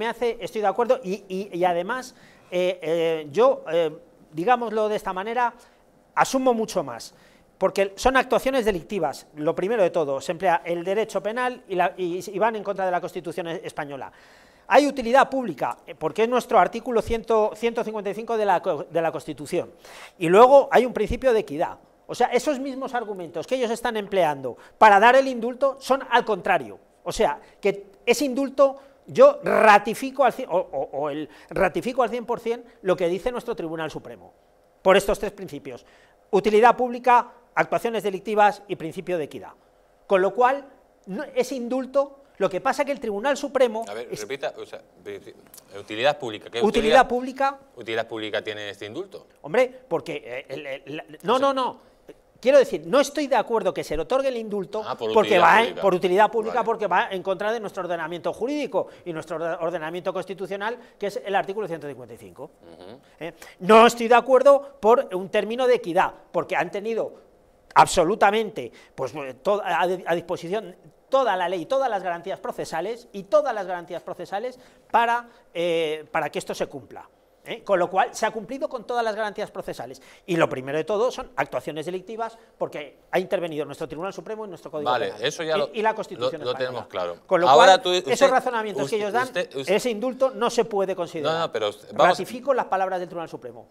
Me hace, estoy de acuerdo, y, además eh, eh, yo, eh, digámoslo de esta manera, asumo mucho más, porque son actuaciones delictivas, lo primero de todo, se emplea el derecho penal y, van en contra de la Constitución española. Hay utilidad pública, porque es nuestro artículo 155 de la, de la Constitución, y luego hay un principio de equidad, o sea, esos mismos argumentos que ellos están empleando para dar el indulto son al contrario, o sea, que ese indulto yo ratifico al, o, el, ratifico al 100% lo que dice nuestro Tribunal Supremo, por estos tres principios, utilidad pública, actuaciones delictivas y principio de equidad. Con lo cual, no, es indulto lo que pasa es que el Tribunal Supremo... A ver, repita, utilidad pública. ¿qué utilidad, utilidad, pública? ¿Utilidad pública tiene este indulto? Hombre, porque... Eh, no, no, no quiero decir, no estoy de acuerdo que se le otorgue el indulto ah, por porque va por utilidad pública porque va en contra de nuestro ordenamiento jurídico y nuestro ordenamiento constitucional, que es el artículo 155. ¿Eh? No estoy de acuerdo por un término de equidad, porque han tenido absolutamente pues, eh, a, disposición toda la ley, todas las garantías procesales y todas las garantías procesales para eh, que esto se cumpla. ¿eh? Con lo cual, se ha cumplido con todas las garantías procesales. Y lo primero de todo son actuaciones delictivas, porque ha intervenido nuestro Tribunal Supremo y nuestro Código Penal. y, la Constitución lo, tenemos claro. Con lo Ahora cual, tú, esos razonamientos que ellos dan, ese indulto no se puede considerar. No, pero Ratifico las palabras del Tribunal Supremo.